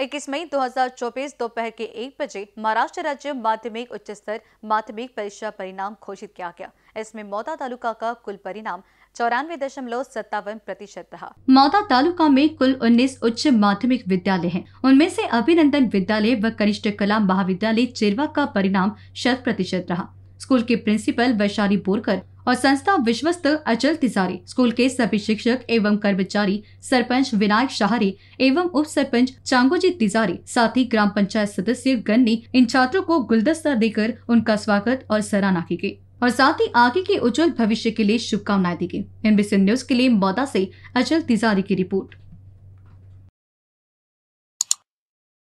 इक्कीस मई 2024 दोपहर के एक बजे महाराष्ट्र राज्य माध्यमिक उच्च स्तर माध्यमिक परीक्षा परिणाम घोषित किया गया इसमें मौदा तालुका का कुल परिणाम चौरानवे दशमलव सत्तावन प्रतिशत रहा मौता तालुका में कुल 19 उच्च माध्यमिक विद्यालय हैं। उनमें से अभिनंदन विद्यालय व कनिष्ठ कला महाविद्यालय चिरवा का परिणाम शत प्रतिशत रहा स्कूल के प्रिंसिपल वैशाली बोरकर और संस्था विश्वस्त अचल तिजारी स्कूल के सभी शिक्षक एवं कर्मचारी सरपंच विनायक शाहरी एवं उप सरपंच चांगोजी तिजारी साथ ही ग्राम पंचायत सदस्य गण ने इन छात्रों को गुलदस्ता देकर उनका स्वागत और सराहना की गयी और साथ ही आगे के उज्जवल भविष्य के लिए शुभकामनाएं दी गई एनबीसी न्यूज के लिए मौदा से अचल तिजारी की रिपोर्ट